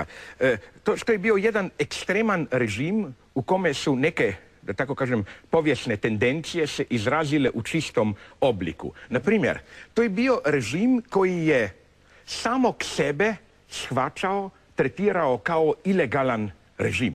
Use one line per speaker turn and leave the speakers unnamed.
E, to što je bio jedan ekstreman režim u kome su neke da tako kažem, povijesne tendencije se izrazile u čistom obliku. Naprimjer, to je bio režim koji je samog sebe shvaćao, tretirao kao ilegalan režim.